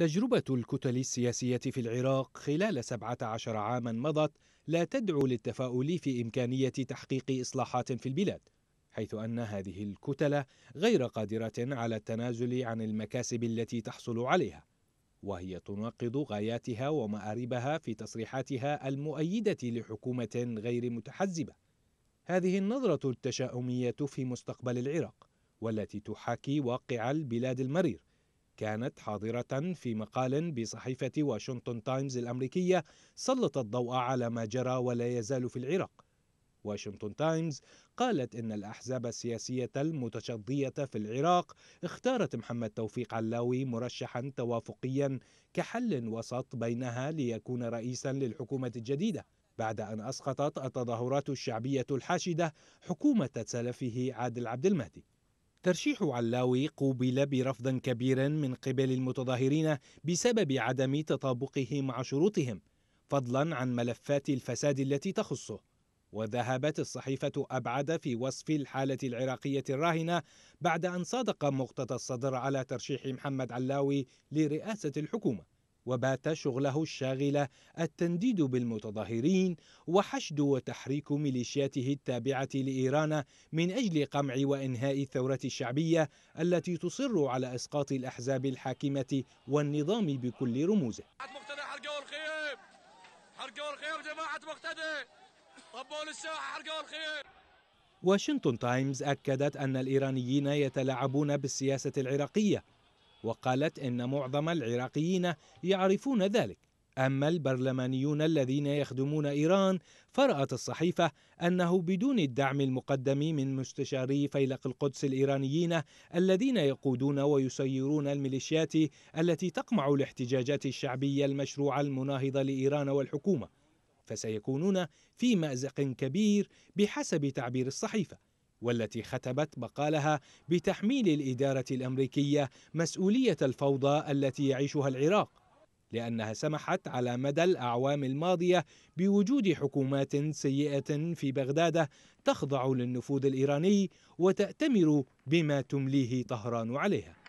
تجربة الكتل السياسية في العراق خلال 17 عاما مضت لا تدعو للتفاؤل في إمكانية تحقيق إصلاحات في البلاد حيث أن هذه الكتلة غير قادرة على التنازل عن المكاسب التي تحصل عليها وهي تناقض غاياتها ومآربها في تصريحاتها المؤيدة لحكومة غير متحزبة هذه النظرة التشاؤمية في مستقبل العراق والتي تحاكي واقع البلاد المرير كانت حاضرة في مقال بصحيفة واشنطن تايمز الأمريكية سلط الضوء على ما جرى ولا يزال في العراق واشنطن تايمز قالت إن الأحزاب السياسية المتشضية في العراق اختارت محمد توفيق علاوي مرشحا توافقيا كحل وسط بينها ليكون رئيسا للحكومة الجديدة بعد أن أسقطت التظاهرات الشعبية الحاشدة حكومة سلفه عادل عبد المهدي ترشيح علاوي قوبل برفض كبير من قبل المتظاهرين بسبب عدم تطابقه مع شروطهم فضلا عن ملفات الفساد التي تخصه وذهبت الصحيفة أبعد في وصف الحالة العراقية الراهنة بعد أن صادق مقتدى الصدر على ترشيح محمد علاوي لرئاسة الحكومة وبات شغله الشاغل التنديد بالمتظاهرين وحشد وتحريك ميليشياته التابعة لإيران من أجل قمع وإنهاء الثورة الشعبية التي تصر على إسقاط الأحزاب الحاكمة والنظام بكل رموزه واشنطن تايمز أكدت أن الإيرانيين يتلاعبون بالسياسة العراقية وقالت إن معظم العراقيين يعرفون ذلك أما البرلمانيون الذين يخدمون إيران فرأت الصحيفة أنه بدون الدعم المقدم من مستشاري فيلق القدس الإيرانيين الذين يقودون ويسيرون الميليشيات التي تقمع الاحتجاجات الشعبية المشروعة المناهضة لإيران والحكومة فسيكونون في مأزق كبير بحسب تعبير الصحيفه والتي ختمت مقالها بتحميل الإدارة الأمريكية مسؤولية الفوضى التي يعيشها العراق لأنها سمحت على مدى الأعوام الماضية بوجود حكومات سيئة في بغداد تخضع للنفوذ الإيراني وتأتمر بما تمليه طهران عليها